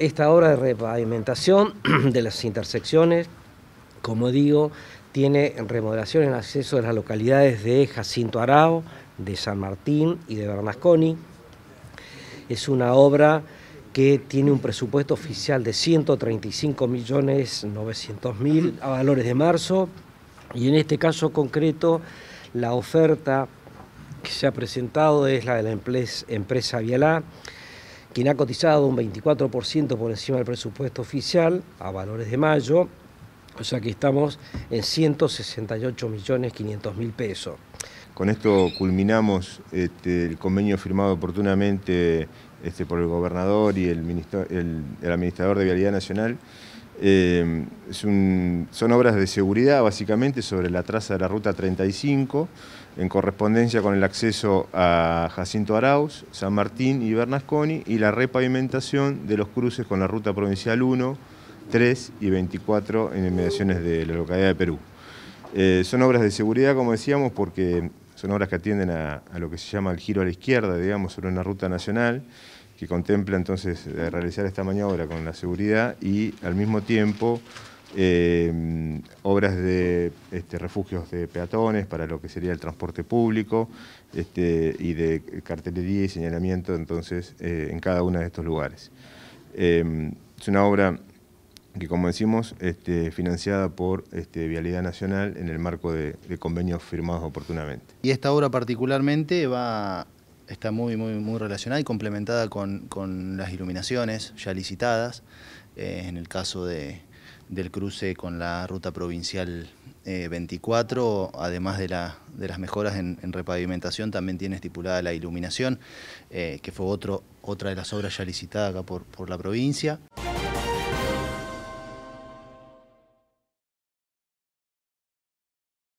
Esta obra de repavimentación de las intersecciones, como digo, tiene remodelación en acceso de las localidades de Jacinto Arao, de San Martín y de Bernasconi. Es una obra que tiene un presupuesto oficial de 135.900.000 a valores de marzo y en este caso concreto la oferta que se ha presentado es la de la empresa Vialá quien ha cotizado un 24% por encima del presupuesto oficial a valores de mayo, o sea que estamos en 168.500.000 pesos. Con esto culminamos este, el convenio firmado oportunamente este, por el gobernador y el, el administrador de Vialidad Nacional eh, son obras de seguridad básicamente sobre la traza de la ruta 35 en correspondencia con el acceso a Jacinto Arauz, San Martín y Bernasconi y la repavimentación de los cruces con la ruta provincial 1, 3 y 24 en inmediaciones de la localidad de Perú. Eh, son obras de seguridad, como decíamos, porque son obras que atienden a, a lo que se llama el giro a la izquierda, digamos, sobre una ruta nacional que contempla entonces eh, realizar esta maniobra con la seguridad y al mismo tiempo eh, obras de este, refugios de peatones para lo que sería el transporte público este, y de cartelería y señalamiento entonces eh, en cada uno de estos lugares. Em, es una obra que como decimos, este, financiada por este, Vialidad Nacional en el marco de, de, convenios firmados oportunamente. Y esta obra particularmente va está muy, muy, muy relacionada y complementada con, las iluminaciones ya licitadas, eh, en el caso del cruce con la ruta provincial 24, eh, además de, las mejoras en, repavimentación, también tiene estipulada la iluminación, eh, que fue otro, otra de las obras ya licitadas acá por la provincia.